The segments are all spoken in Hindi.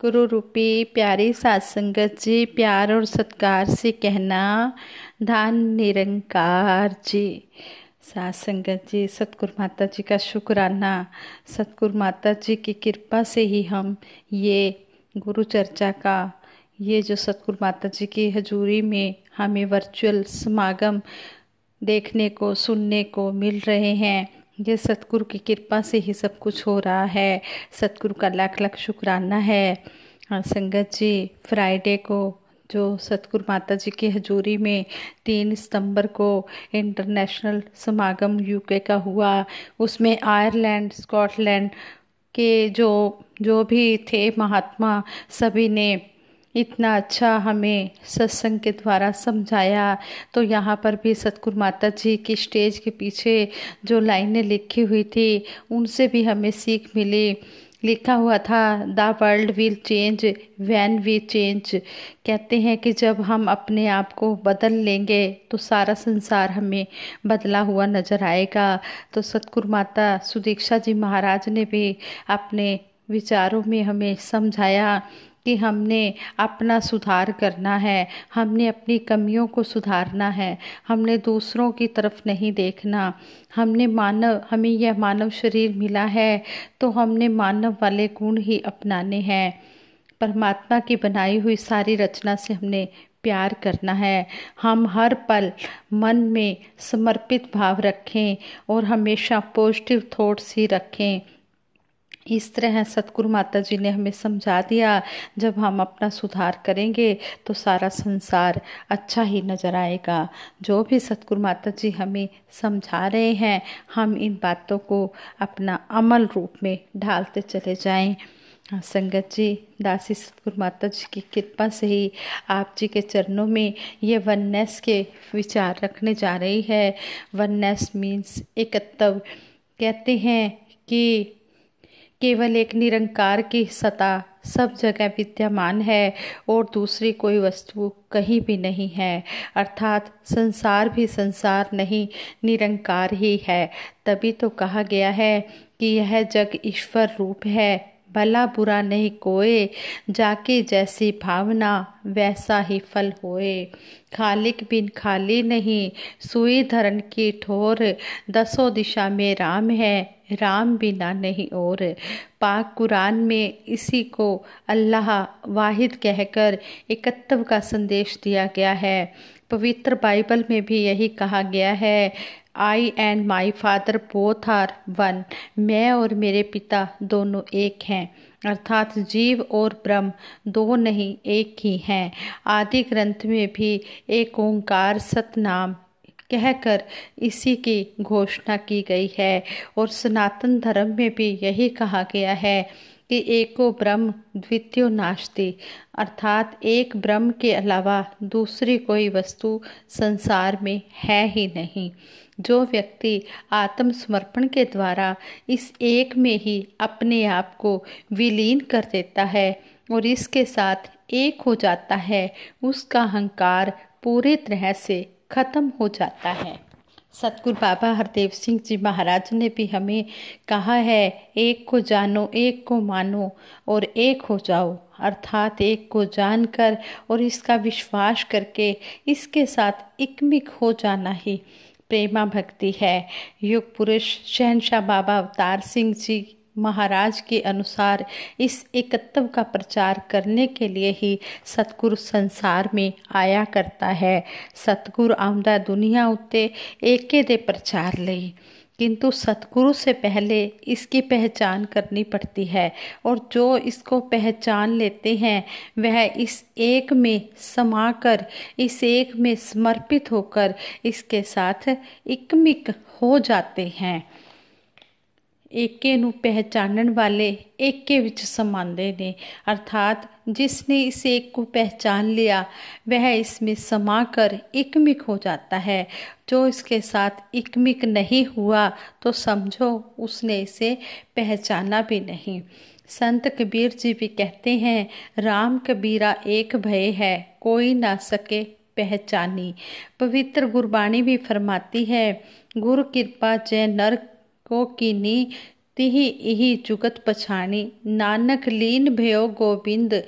सतगुरु रूपी प्यारी सात संगत जी प्यार और सत्कार से कहना धान निरंकार जी सात संगत जी सतगुरु माता जी का शुक्राना सतगुरु माता जी की कृपा से ही हम ये गुरु चर्चा का ये जो सतगुरु माता जी की हजूरी में हमें वर्चुअल समागम देखने को सुनने को मिल रहे हैं ये सतगुरु की कृपा से ही सब कुछ हो रहा है सतगुरु का लाख लाख शुक्राना है हाँ, संगत जी फ्राइडे को जो सतगुरु माता जी की हजूरी में तीन सितंबर को इंटरनेशनल समागम यूके का हुआ उसमें आयरलैंड स्कॉटलैंड के जो जो भी थे महात्मा सभी ने इतना अच्छा हमें सत्संग के द्वारा समझाया तो यहाँ पर भी सतगुरु माता जी की स्टेज के पीछे जो लाइनें लिखी हुई थी उनसे भी हमें सीख मिली लिखा हुआ था the world will change when we change कहते हैं कि जब हम अपने आप को बदल लेंगे तो सारा संसार हमें बदला हुआ नजर आएगा तो सतगुरु माता सुदीक्षा जी महाराज ने भी अपने विचारों में हमें समझाया कि हमने अपना सुधार करना है हमने अपनी कमियों को सुधारना है हमने दूसरों की तरफ नहीं देखना हमने मानव हमें यह मानव शरीर मिला है तो हमने मानव वाले गुण ही अपनाने हैं परमात्मा की बनाई हुई सारी रचना से हमने प्यार करना है हम हर पल मन में समर्पित भाव रखें और हमेशा पॉजिटिव थॉट्स ही रखें इस तरह सतगुरु माता जी ने हमें समझा दिया जब हम अपना सुधार करेंगे तो सारा संसार अच्छा ही नज़र आएगा जो भी सतगुरु माता जी हमें समझा रहे हैं हम इन बातों को अपना अमल रूप में ढालते चले जाएं संगत जी दासी सतगुरु माता जी की कृपा से ही आप जी के चरणों में ये वननेस के विचार रखने जा रही है वननेस मीन्स एकत्व कहते हैं कि केवल एक निरंकार की सता सब जगह विद्यमान है और दूसरी कोई वस्तु कहीं भी नहीं है अर्थात संसार भी संसार नहीं निरंकार ही है तभी तो कहा गया है कि यह जग ईश्वर रूप है भला बुरा नहीं कोए जाके जैसी भावना वैसा ही फल होए खालिक बिन खाली नहीं सुई धरन की ठोर दसों दिशा में राम है राम बिना नहीं और पाक कुरान में इसी को अल्लाह वाहिद कहकर एकत्व का संदेश दिया गया है पवित्र बाइबल में भी यही कहा गया है I and my father both are one मैं और मेरे पिता दोनों एक हैं अर्थात जीव और ब्रह्म दो नहीं एक ही हैं आदि ग्रंथ में भी एक ओंकार सतनाम कहकर इसी की घोषणा की गई है और सनातन धर्म में भी यही कहा गया है कि एको ब्रह्म द्वितीय नाश्ती अर्थात एक ब्रह्म के अलावा दूसरी कोई वस्तु संसार में है ही नहीं जो व्यक्ति आत्मसमर्पण के द्वारा इस एक में ही अपने आप को विलीन कर देता है और इसके साथ एक हो जाता है उसका अहंकार पूरे तरह से खत्म हो जाता है सतगुरु बाबा हरदेव सिंह जी महाराज ने भी हमें कहा है एक को जानो एक को मानो और एक हो जाओ अर्थात एक को जानकर और इसका विश्वास करके इसके साथ इकमिक हो जाना ही प्रेमा भक्ति है युग पुरुष शहनशाह बाबा अवतार सिंह जी महाराज के अनुसार इस एकत्व का प्रचार करने के लिए ही सतगुरु संसार में आया करता है सतगुरु आमदा दुनिया उत्ते एक ਦੇ प्रचार ਲਈ किंतु सतगुरु से पहले इसकी पहचान करनी पड़ती है और जो इसको पहचान लेते हैं वह इस एक में समाकर इस एक में समर्पित होकर इसके साथ इकमिक हो जाते हैं एके ਨੂੰ ਪਹਿਚਾਨਣ ਵਾਲੇ ਏਕੇ ਵਿੱਚ समाते ने अर्थात जिसने इस एक को पहचान लिया वह इसमें समा कर एकमिक हो जाता है जो इसके साथ एकमिक नहीं हुआ तो समझो उसने इसे पहचाना भी नहीं संत कबीर जी भी कहते हैं राम कबीरा एक भय है कोई ना सके पहचानी पवित्र गुरबाणी भी फरमाती है गुरु कृपा जय नर को किनी तिहि इहि जुगत पछाणी नानक लीन भयो गोविंद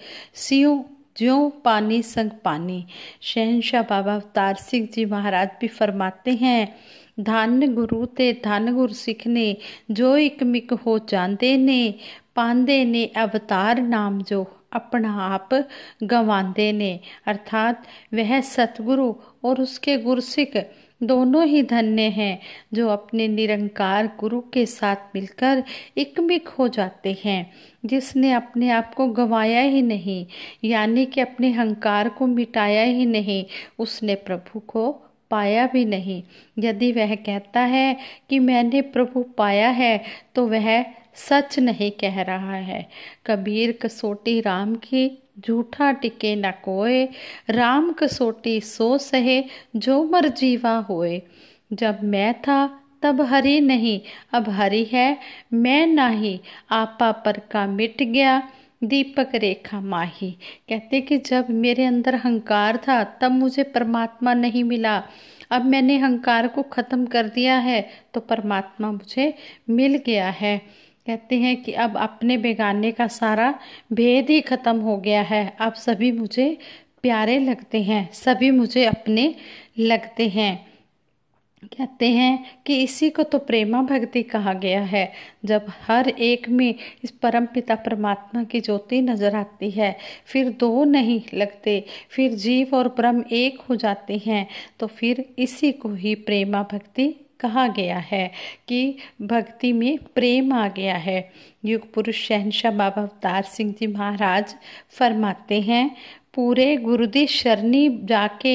सियो ज्यो पानी संग पानी शहनशाह बाबा अवतार सिंह जी महाराज भी फरमाते हैं धन गुरु ते धन गुरु सिख ने जो एक मिक हो जाते ने पांदे ने अवतार नाम जो अपना आप गवांदे ने अर्थात वह सतगुरु और उसके गुरसिख दोनों ही धन्य हैं जो अपने निरंकार गुरु के साथ मिलकर एकमिक हो जाते हैं जिसने अपने आप को गंवाया ही नहीं यानी कि अपने हंकार को मिटाया ही नहीं उसने प्रभु को पाया भी नहीं यदि वह कहता है कि मैंने प्रभु पाया है तो वह सच नहीं कह रहा है कबीर कसोटी राम की झूठा टिके न कोय राम कसोटी सो सहे जो मर जीवा होए जब मैं था तब हरी नहीं अब हरी है मैं नाही आपा पर का मिट गया दीपक रेखा माही कहते कि जब मेरे अंदर हंकार था तब मुझे परमात्मा नहीं मिला अब मैंने हंकार को ख़त्म कर दिया है तो परमात्मा मुझे मिल गया है कहते हैं कि अब अपने बेगाने का सारा भेद ही ख़त्म हो गया है अब सभी मुझे प्यारे लगते हैं सभी मुझे अपने लगते हैं कहते हैं कि इसी को तो प्रेमा भक्ति कहा गया है जब हर एक में इस परम पिता परमात्मा की ज्योति नजर आती है फिर दो नहीं लगते फिर जीव और ब्रह्म एक हो जाते हैं तो फिर इसी को ही प्रेमा भक्ति कहा गया है कि भक्ति में प्रेम आ गया है युग पुरुष शहनशाह बाबा अवतार सिंह जी महाराज फरमाते हैं पूरे गुरु दी शरणी जाके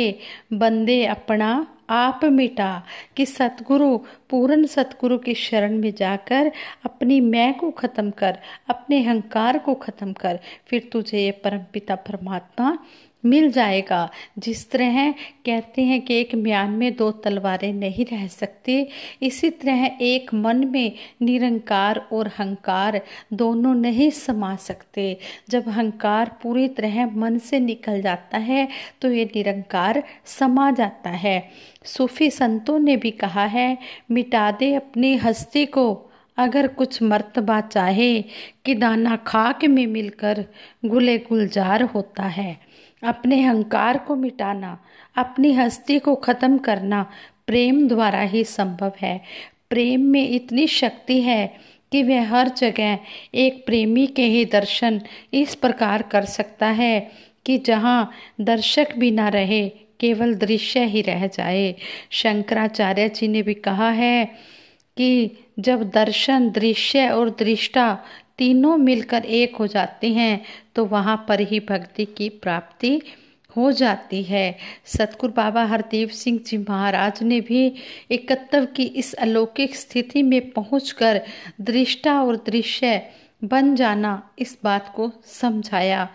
बंदे अपना आप मिटा कि सतगुरु पूर्ण सतगुरु की शरण में जाकर अपनी मैं को ख़त्म कर अपने अहंकार को ख़त्म कर फिर तुझे ये परमपिता परमात्मा मिल जाएगा जिस तरह कहते हैं कि एक म्यान में दो तलवारें नहीं रह सकती इसी तरह एक मन में निरंकार और हंकार दोनों नहीं समा सकते जब हंकार पूरी तरह मन से निकल जाता है तो ये निरंकार समा जाता है सूफी संतों ने भी कहा है मिटा दे अपनी हस्ती को अगर कुछ मर्तबा चाहे कि दाना खाक में मिलकर गुले गुलजार होता है अपने अहंकार को मिटाना अपनी हस्ती को ख़त्म करना प्रेम द्वारा ही संभव है प्रेम में इतनी शक्ति है कि वह हर जगह एक प्रेमी के ही दर्शन इस प्रकार कर सकता है कि जहाँ दर्शक भी ना रहे केवल दृश्य ही रह जाए शंकराचार्य जी ने भी कहा है कि जब दर्शन दृश्य और दृष्टा तीनों मिलकर एक हो जाते हैं तो वहाँ पर ही भक्ति की प्राप्ति हो जाती है सतगुरु बाबा हरदेव सिंह जी महाराज ने भी एकत्व की इस अलौकिक स्थिति में पहुंचकर दृष्टा और दृश्य बन जाना इस बात को समझाया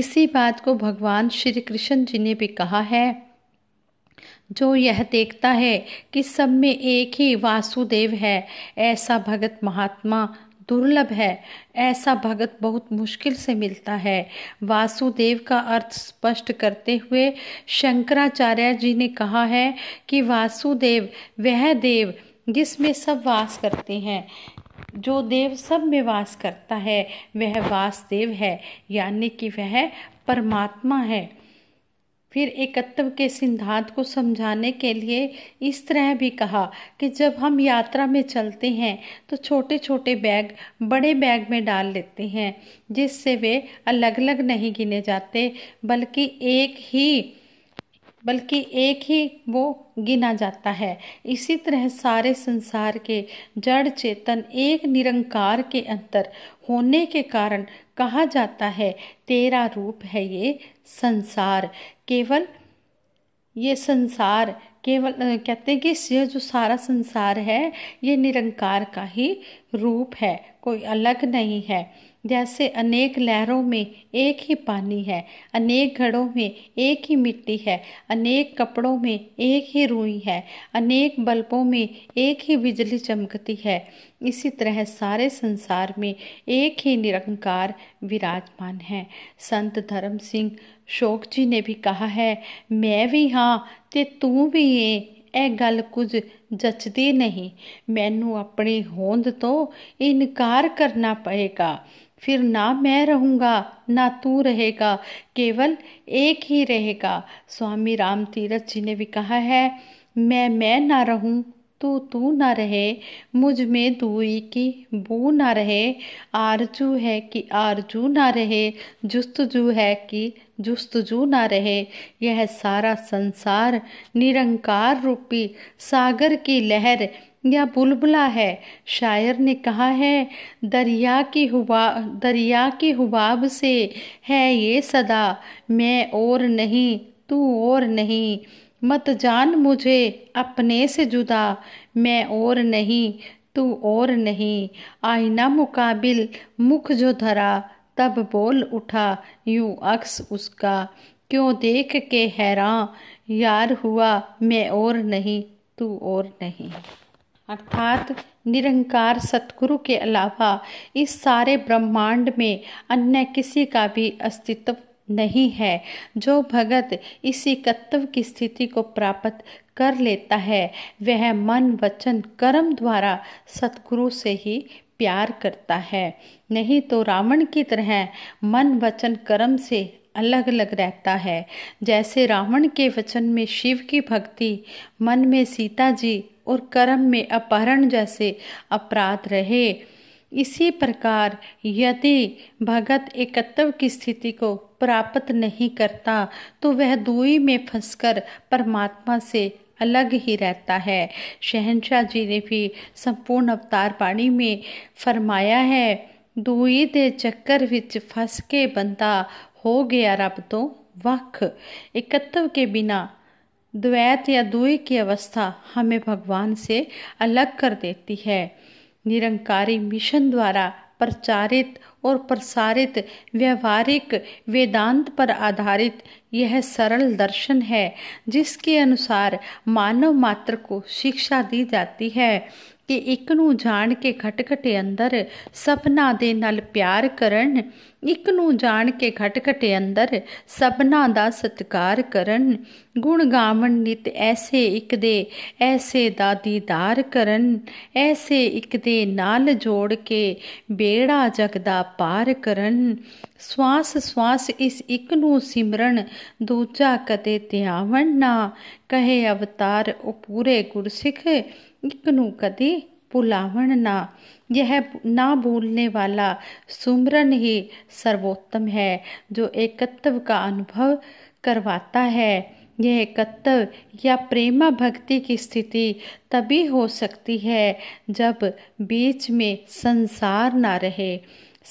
इसी बात को भगवान श्री कृष्ण जी ने भी कहा है जो यह देखता है कि सब में एक ही वासुदेव है ऐसा भगत महात्मा दुर्लभ है ऐसा भगत बहुत मुश्किल से मिलता है वासुदेव का अर्थ स्पष्ट करते हुए शंकराचार्य जी ने कहा है कि वासुदेव वह देव जिसमें सब वास करते हैं जो देव सब में वास करता है वह वासदेव है यानी कि वह परमात्मा है फिर एकत्व के सिद्धांत को समझाने के लिए इस तरह भी कहा कि जब हम यात्रा में चलते हैं तो छोटे छोटे बैग बड़े बैग में डाल लेते हैं जिससे वे अलग अलग नहीं गिने जाते बल्कि एक ही बल्कि एक ही वो गिना जाता है इसी तरह सारे संसार के जड़ चेतन एक निरंकार के अंतर होने के कारण कहा जाता है तेरा रूप है ये संसार केवल ये संसार केवल कहते हैं कि ये जो सारा संसार है ये निरंकार का ही रूप है कोई अलग नहीं है जैसे अनेक लहरों में एक ही पानी है अनेक घड़ों में एक ही मिट्टी है अनेक कपड़ों में एक ही रुई है अनेक बल्बों में एक ही बिजली चमकती है इसी तरह सारे संसार में एक ही निरंकार विराजमान है संत धर्म सिंह शोक जी ने भी कहा है मैं भी हाँ ਤੇ ਤੂੰ ਵੀ ਏ ਇਹ ਗੱਲ ਕੁਝ ਜਚਦੀ ਨਹੀਂ ਮੈਨੂੰ ਆਪਣੀ ਹੋਂਦ ਤੋਂ ਇਨਕਾਰ ਕਰਨਾ ਪਏਗਾ फिर ना मैं रहूँगा ना तू रहेगा केवल एक ही रहेगा स्वामी राम तीरथ जी ने भी कहा है मैं मैं ना रहूँ तू तू ना रहे मुझ में दूई की बू ना रहे आरजू है कि आरजू ना रहे जुस्तजू है कि जुस्तजू ना रहे यह सारा संसार निरंकार रूपी सागर की लहर या बुलबुला है शायर ने कहा है दरिया की हुबा दरिया की हुबाब से है ये सदा मैं और नहीं तू और नहीं मत जान मुझे अपने से जुदा मैं और नहीं तू और नहीं आईना मुकाबिल मुख जो धरा तब बोल उठा यू अक्स उसका क्यों देख के हैरान यार हुआ मैं और नहीं तू और नहीं अर्थात निरंकार सतगुरु के अलावा इस सारे ब्रह्मांड में अन्य किसी का भी अस्तित्व नहीं है जो भगत इसी कत्व की स्थिति को प्राप्त कर लेता है वह मन वचन कर्म द्वारा सतगुरु से ही प्यार करता है नहीं तो रावण की तरह मन वचन कर्म से अलग अलग रहता है जैसे रावण के वचन में शिव की भक्ति मन में सीता जी और कर्म में अपहरण जैसे अपराध रहे इसी प्रकार यदि भगत एकत्व की स्थिति को प्राप्त नहीं करता तो वह दुई में फंसकर परमात्मा से अलग ही रहता है शहनशाह जी ने भी संपूर्ण अवतार पाणी में फरमाया है दुई दे चक्कर विच फस के बंदा हो गया रब तो वक् एकत्व के बिना द्वैत या दुई की अवस्था हमें भगवान से अलग कर देती है निरंकारी मिशन द्वारा प्रचारित और प्रसारित व्यवहारिक वेदांत पर आधारित यह सरल दर्शन है जिसके अनुसार मानव मात्र को शिक्षा दी जाती है ਕਿ ਇੱਕ ਨੂੰ ਜਾਣ ਕੇ ਖਟਖਟੇ ਅੰਦਰ ਸਪਨਾ ਦੇ ਨਾਲ ਪਿਆਰ ਕਰਨ ਇੱਕ ਨੂੰ ਜਾਣ ਕੇ ਖਟਖਟੇ ਅੰਦਰ ਸਪਨਾ ਦਾ ਸਤਕਾਰ ਕਰਨ ਗੁਣ ਗਾਵਣ ਨਿਤ ਐਸੇ ਇੱਕ ਦੇ ਐਸੇ ਦਾ ਦੀਦਾਰ ਕਰਨ ਐਸੇ ਇੱਕ ਦੇ ਨਾਲ ਜੋੜ ਕੇ ਬੇੜਾ ਜਗ ਦਾ ਪਾਰ ਕਰਨ ਸਵਾਸ ਸਵਾਸ ਇਸ ਇੱਕ ਨੂੰ ਸਿਮਰਨ ਦੂਜਾ ਕਦੇ ਧਿਆਵਣ ਨਾ ਕਹੇ ਅਵਤਾਰ ਉਹ ਪੂਰੇ ਗੁਰਸਿੱਖ इकनु कदी पुलावन ना यह ना भूलने वाला सुमरन ही सर्वोत्तम है जो एकत्व का अनुभव करवाता है यह एकत्व या प्रेमा भक्ति की स्थिति तभी हो सकती है जब बीच में संसार ना रहे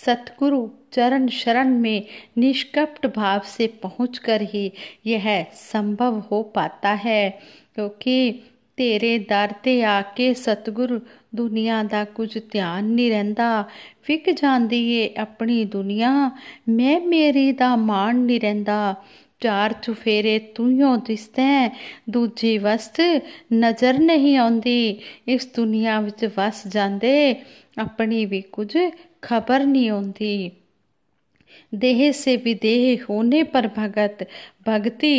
सतगुरु चरण शरण में निष्कपट भाव से पहुंचकर ही यह संभव हो पाता है क्योंकि तो ਤੇਰੇ ਦਰ ਤੇ ਆ ਕੇ ਸਤਗੁਰ ਦੁਨੀਆ ਦਾ ਕੁਝ ਧਿਆਨ ਨਹੀਂ ਰਹਿੰਦਾ ਫਿਕ ਜਾਂਦੀ ਏ ਆਪਣੀ ਦੁਨੀਆ ਮੈਂ ਮੇਰੀ ਦਾ ਮਾਣ ਨਹੀਂ ਰਹਿੰਦਾ ਚਾਰ ਚੁਫੇਰੇ ਤੂੰ ਹੀ ਦਿਸਦਾ ਦੂਜੀ ਵਸਤ ਨਜ਼ਰ ਨਹੀਂ ਆਉਂਦੀ ਇਸ ਦੁਨੀਆ ਵਿੱਚ ਵਸ ਜਾਂਦੇ ਆਪਣੀ ਵੀ ਕੁਝ ਖਬਰ ਨਹੀਂ ਆਉਂਦੀ ਦੇਹ ਸੇ ਵਿਦੇਹ ਹੋਨੇ ਪਰ ਭਗਤ ਭਗਤੀ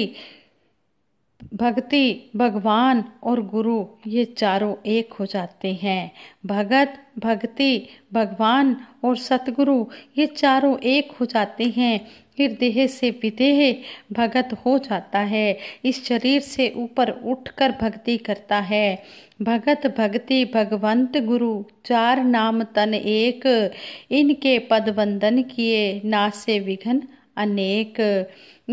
भक्ति भगवान और गुरु ये चारों एक हो जाते हैं भगत भक्ति भगवान और सतगुरु ये चारों एक हो जाते हैं फिर देह से विदेह भगत हो जाता है इस शरीर से ऊपर उठकर भक्ति करता है भगत भक्ति भगवंत गुरु चार नाम तन एक इनके पद वंदन किए ना से विघन अनेक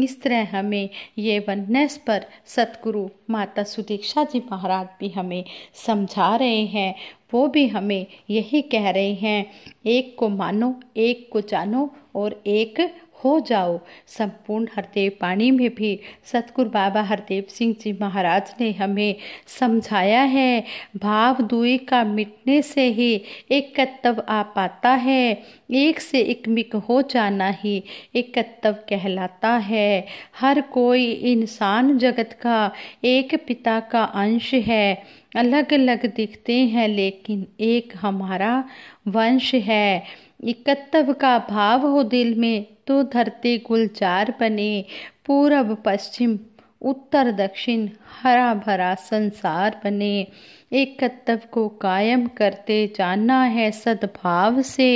इस तरह हमें ये वननेस पर सतगुरु माता सुदीक्षा जी महाराज भी हमें समझा रहे हैं वो भी हमें यही कह रहे हैं एक को मानो एक को जानो और एक हो जाओ संपूर्ण हरदेव पाणी में भी सतगुरु बाबा हरदेव सिंह जी महाराज ने हमें समझाया है भाव दुई का मिटने से ही एक कत्तव आ पाता है एक से एकमिक हो जाना ही एक कत्तव कहलाता है हर कोई इंसान जगत का एक पिता का अंश है अलग अलग दिखते हैं लेकिन एक हमारा वंश है इकत्तव का भाव हो दिल में तो धरती गुलजार बने पूरब पश्चिम उत्तर दक्षिण हरा भरा संसार बने एक को कायम करते जानना है सद्भाव से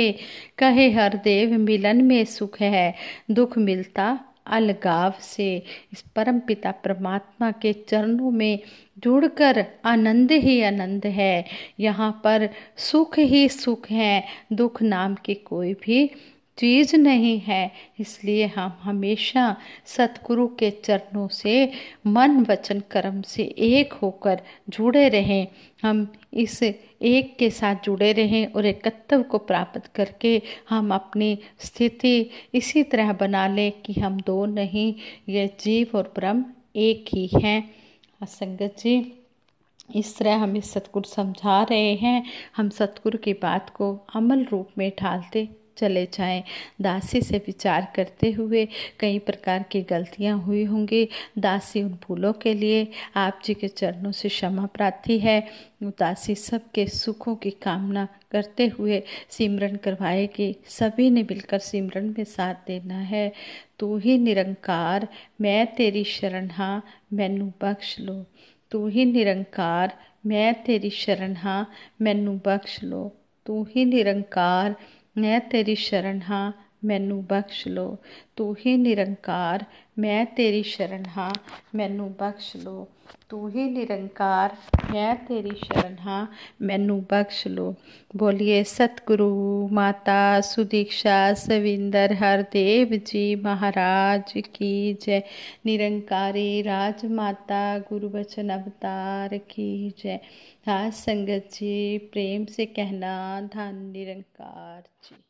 कहे हर देव मिलन में सुख है दुख मिलता अलगाव से इस परम पिता परमात्मा के चरणों में जुड़कर आनंद ही आनंद है यहाँ पर सुख ही सुख है दुख नाम की कोई भी चीज नहीं है इसलिए हम हमेशा सतगुरु के चरणों से मन वचन कर्म से एक होकर जुड़े रहें हम इस एक के साथ जुड़े रहें और एकत्व को प्राप्त करके हम अपनी स्थिति इसी तरह बना लें कि हम दो नहीं यह जीव और ब्रह्म एक ही हैं हाँ, संगत जी इस तरह हमें सतगुरु समझा रहे हैं हम सतगुरु की बात को अमल रूप में ढालते चले जाएं दासी से विचार करते हुए कई प्रकार की गलतियां हुई होंगी दासी उन भूलों के लिए आप जी के चरणों से क्षमा प्रार्थी है दासी सबके सुखों की कामना करते हुए सिमरन करवाएगी सभी ने मिलकर सिमरन में साथ देना है तू ही निरंकार मैं तेरी शरण हाँ मैनू बख्श लो तू ही निरंकार मैं तेरी शरण हाँ मैनू बख्श लो तू ही निरंकार मैं तेरी शरण हाँ ਮੈਨੂੰ ਬਖਸ਼ ਲੋ ਤੂੰ ਹੀ ਨਿਰੰਕਾਰ ਮੈਂ ਤੇਰੀ ਸ਼ਰਨ ਹਾਂ ਮੈਨੂੰ ਬਖਸ਼ ਲੋ ਤੂੰ ਹੀ ਨਿਰੰਕਾਰ ਮੈਂ ਤੇਰੀ ਸ਼ਰਨ ਹਾਂ ਮੈਨੂੰ ਬਖਸ਼ ਲੋ ਬੋਲੀਏ ਸਤਿਗੁਰੂ ਮਾਤਾ ਸੁਦੀਕਸ਼ਾ ਸਵਿੰਦਰ ਹਰਦੇਵ ਜੀ ਮਹਾਰਾਜ ਕੀ ਜੈ ਨਿਰੰਕਾਰੀ ਰਾਜ ਮਾਤਾ गुरु वचन अवतार की जय हाँ संगत जी प्रेम से कहना धन निरंकार जी